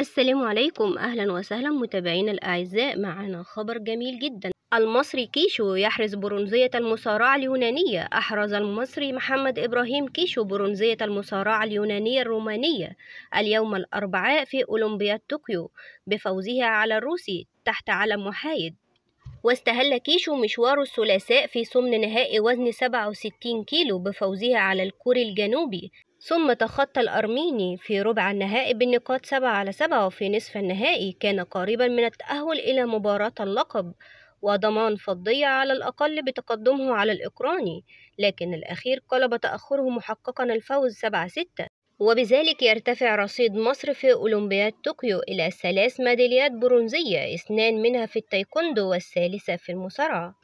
السلام عليكم أهلا وسهلا متابعينا الأعزاء معنا خبر جميل جدا المصري كيشو يحرز برونزية المصارعة اليونانية أحرز المصري محمد إبراهيم كيشو برونزية المصارعة اليونانية الرومانية اليوم الأربعاء في أولمبياد طوكيو بفوزها على الروسي تحت علم محايد واستهل كيشو مشوار الثلاثاء في صمن نهائي وزن 67 كيلو بفوزها على الكوري الجنوبي ثم تخطى الأرميني في ربع النهائي بالنقاط سبعة على سبعة وفي نصف النهائي كان قريبا من التأهل إلى مباراة اللقب وضمان فضية على الأقل بتقدمه على الإقراني لكن الأخير قلب تأخره محققا الفوز 7-6 وبذلك يرتفع رصيد مصر في أولمبياد طوكيو إلى ثلاث ميداليات برونزية اثنان منها في التايكوندو والثالثة في المصارعة